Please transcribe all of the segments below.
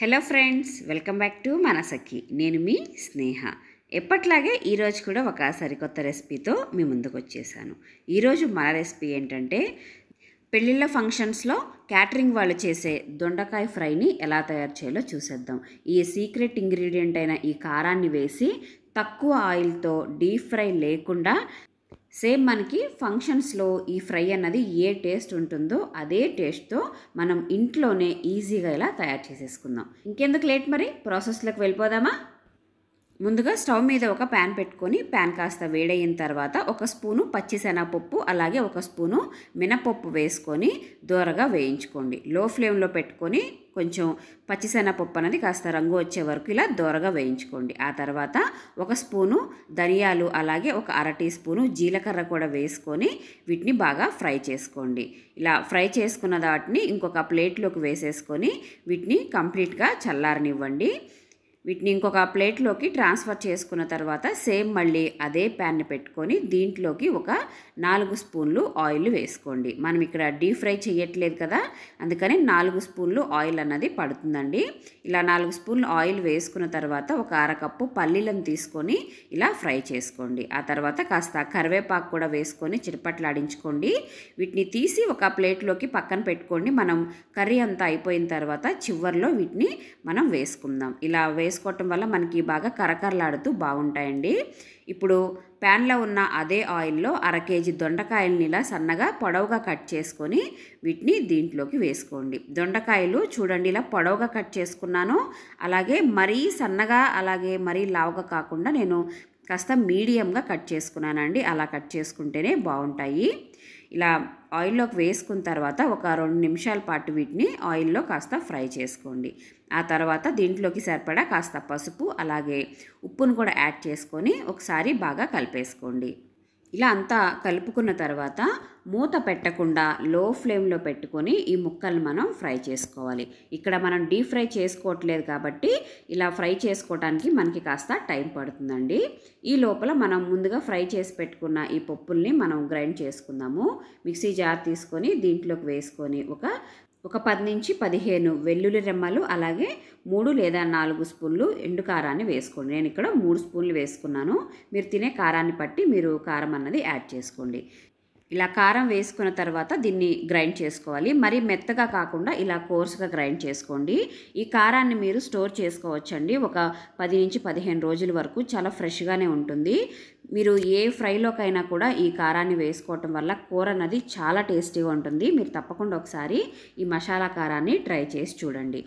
hello friends welcome back to మన సఖి నేను మీ స్నేహ ఎప్పట్లాగే ఈరోజు కూడా ఒక సరికొత్త రెసిపీతో మీ ముందుకు వచ్చేసాను ఈరోజు మన రెసిపీ ఏంటంటే పెళ్ళిళ్ళ ఫంక్షన్స్లో క్యాటరింగ్ వాళ్ళు చేసే దొండకాయ ఫ్రైని ఎలా తయారు చేయాలో చూసేద్దాం ఈ సీక్రెట్ ఇంగ్రీడియంట్ అయిన ఈ కారాన్ని వేసి తక్కువ ఆయిల్తో డీప్ ఫ్రై లేకుండా సేమ్ మనకి ఫంక్షన్స్లో ఈ ఫ్రై అన్నది ఏ టేస్ట్ ఉంటుందో అదే టేస్ట్తో మనం ఇంట్లోనే ఈజీగా ఇలా తయారు చేసేసుకుందాం ఇంకెందుకు లేట్ మరి ప్రాసెస్లోకి వెళ్ళిపోదామా ముందుగా స్టవ్ మీద ఒక ప్యాన్ పెట్టుకొని ప్యాన్ కాస్త వేడయిన తర్వాత ఒక స్పూను పచ్చిశనగపప్పు అలాగే ఒక స్పూను మినపప్పు వేసుకొని దూరగా వేయించుకోండి లో ఫ్లేమ్లో పెట్టుకొని కొంచెం పచ్చిసెనపప్పు అనేది కాస్త రంగు వచ్చే వరకు ఇలా దోరగా వేయించుకోండి ఆ తర్వాత ఒక స్పూను ధనియాలు అలాగే ఒక అర టీ స్పూను జీలకర్ర కూడా వేసుకొని వీటిని బాగా ఫ్రై చేసుకోండి ఇలా ఫ్రై చేసుకున్న వాటిని ఇంకొక ప్లేట్లోకి వేసేసుకొని వీటిని కంప్లీట్గా చల్లారనివ్వండి వీటిని ఇంకొక ప్లేట్లోకి ట్రాన్స్ఫర్ చేసుకున్న తర్వాత సేమ్ మళ్ళీ అదే ప్యాన్ని పెట్టుకొని దీంట్లోకి ఒక నాలుగు స్పూన్లు ఆయిల్ వేసుకోండి మనం ఇక్కడ డీప్ ఫ్రై చేయట్లేదు కదా అందుకని నాలుగు స్పూన్లు ఆయిల్ అన్నది పడుతుందండి ఇలా నాలుగు స్పూన్లు ఆయిల్ వేసుకున్న తర్వాత ఒక అరకప్పు పల్లీలను తీసుకొని ఇలా ఫ్రై చేసుకోండి ఆ తర్వాత కాస్త కరివేపాకు కూడా వేసుకొని ఆడించుకోండి వీటిని తీసి ఒక ప్లేట్లోకి పక్కన పెట్టుకోండి మనం కర్రీ అంతా అయిపోయిన తర్వాత చివరిలో వీటిని మనం వేసుకుందాం ఇలా వేసు వేసుకోవటం వల్ల మనకి బాగా కరకరలాడుతూ బాగుంటాయండి ఇప్పుడు ప్యాన్లో ఉన్న అదే ఆయిల్లో అర కేజీ దొండకాయలని ఇలా సన్నగా పొడవుగా కట్ చేసుకొని వీటిని దీంట్లోకి వేసుకోండి దొండకాయలు చూడండి ఇలా పొడవుగా కట్ చేసుకున్నాను అలాగే మరీ సన్నగా అలాగే మరీ లావుగా కాకుండా నేను కాస్త మీడియంగా కట్ చేసుకున్నానండి అలా కట్ చేసుకుంటేనే బాగుంటాయి ఇలా ఆయిల్లోకి వేసుకున్న తర్వాత ఒక రెండు నిమిషాల పాటు వీటిని ఆయిల్లో కాస్త ఫ్రై చేసుకోండి ఆ తర్వాత దీంట్లోకి సరిపడా కాస్త పసుపు అలాగే ఉప్పును కూడా యాడ్ చేసుకొని ఒకసారి బాగా కలిపేసుకోండి ఇలా అంతా కలుపుకున్న తర్వాత మూత పెట్టకుండా లో ఫ్లేమ్లో పెట్టుకొని ఈ ముక్కలు మనం ఫ్రై చేసుకోవాలి ఇక్కడ మనం డీప్ ఫ్రై చేసుకోవట్లేదు కాబట్టి ఇలా ఫ్రై చేసుకోవడానికి మనకి కాస్త టైం పడుతుందండి ఈ లోపల మనం ముందుగా ఫ్రై చేసి పెట్టుకున్న ఈ పప్పుల్ని మనం గ్రైండ్ చేసుకుందాము మిక్సీ జార్ తీసుకొని దీంట్లోకి వేసుకొని ఒక ఒక పది నుంచి పదిహేను వెల్లుల్లి రెమ్మలు అలాగే మూడు లేదా నాలుగు స్పూన్లు ఎండు కారాన్ని వేసుకోండి నేను ఇక్కడ మూడు స్పూన్లు వేసుకున్నాను మీరు తినే కారాన్ని బట్టి మీరు కారం అన్నది యాడ్ చేసుకోండి ఇలా కారం వేసుకున్న తర్వాత దీన్ని గ్రైండ్ చేసుకోవాలి మరి మెత్తగా కాకుండా ఇలా కోర్సుగా గ్రైండ్ చేసుకోండి ఈ కారాన్ని మీరు స్టోర్ చేసుకోవచ్చండి ఒక పది నుంచి పదిహేను రోజుల వరకు చాలా ఫ్రెష్గానే ఉంటుంది మీరు ఏ ఫ్రైలోకైనా కూడా ఈ కారాన్ని వేసుకోవటం వల్ల కూర అన్నది చాలా టేస్టీగా ఉంటుంది మీరు తప్పకుండా ఒకసారి ఈ మసాలా కారాన్ని ట్రై చేసి చూడండి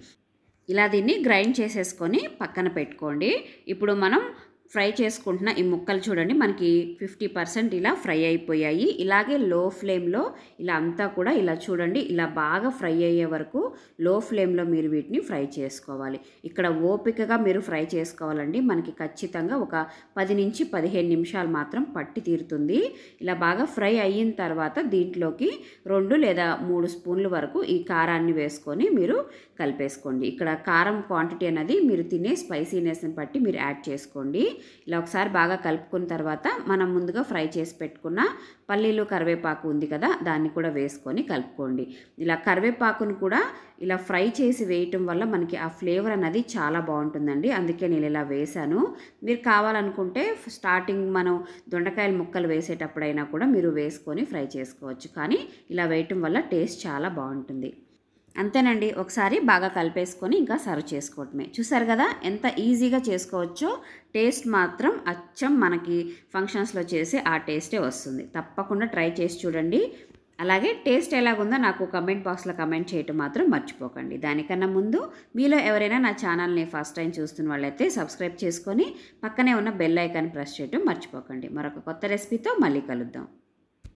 ఇలా దీన్ని గ్రైండ్ చేసేసుకొని పక్కన పెట్టుకోండి ఇప్పుడు మనం ఫ్రై చేసుకుంటున్న ఈ ముక్కలు చూడండి మనకి ఫిఫ్టీ పర్సెంట్ ఇలా ఫ్రై అయిపోయాయి ఇలాగే లో ఫ్లేమ్లో ఇలా అంతా కూడా ఇలా చూడండి ఇలా బాగా ఫ్రై అయ్యే వరకు లో ఫ్లేమ్లో మీరు వీటిని ఫ్రై చేసుకోవాలి ఇక్కడ ఓపికగా మీరు ఫ్రై చేసుకోవాలండి మనకి ఖచ్చితంగా ఒక పది నుంచి పదిహేను నిమిషాలు మాత్రం పట్టి తీరుతుంది ఇలా బాగా ఫ్రై అయిన తర్వాత దీంట్లోకి రెండు లేదా మూడు స్పూన్ల వరకు ఈ కారాన్ని వేసుకొని మీరు కలిపేసుకోండి ఇక్కడ కారం క్వాంటిటీ అనేది మీరు తినే స్పైసీనెస్ని బట్టి మీరు యాడ్ చేసుకోండి ఇలా ఒకసారి బాగా కలుపుకున్న తర్వాత మనం ముందుగా ఫ్రై చేసి పెట్టుకున్న పల్లీలు కరివేపాకు ఉంది కదా దాన్ని కూడా వేసుకొని కలుపుకోండి ఇలా కరివేపాకును కూడా ఇలా ఫ్రై చేసి వేయటం వల్ల మనకి ఆ ఫ్లేవర్ అనేది చాలా బాగుంటుందండి అందుకే నేను ఇలా వేశాను మీరు కావాలనుకుంటే స్టార్టింగ్ మనం దొండకాయల ముక్కలు వేసేటప్పుడైనా కూడా మీరు వేసుకొని ఫ్రై చేసుకోవచ్చు కానీ ఇలా వేయటం వల్ల టేస్ట్ చాలా బాగుంటుంది అంతేనండి ఒకసారి బాగా కలిపేసుకొని ఇంకా సర్వ్ చేసుకోవటమే చూసారు కదా ఎంత ఈజీగా చేసుకోవచ్చో టేస్ట్ మాత్రం అచ్చం మనకి ఫంక్షన్స్లో చేసే ఆ టేస్టే వస్తుంది తప్పకుండా ట్రై చేసి చూడండి అలాగే టేస్ట్ ఎలాగుందో నాకు కమెంట్ బాక్స్లో కమెంట్ చేయటం మాత్రం మర్చిపోకండి దానికన్నా ముందు మీలో ఎవరైనా నా ఛానల్ని ఫస్ట్ టైం చూస్తున్న వాళ్ళైతే సబ్స్క్రైబ్ చేసుకొని పక్కనే ఉన్న బెల్ ఐకాన్ ప్రెస్ చేయటం మర్చిపోకండి మరొక కొత్త రెసిపీతో మళ్ళీ కలుద్దాం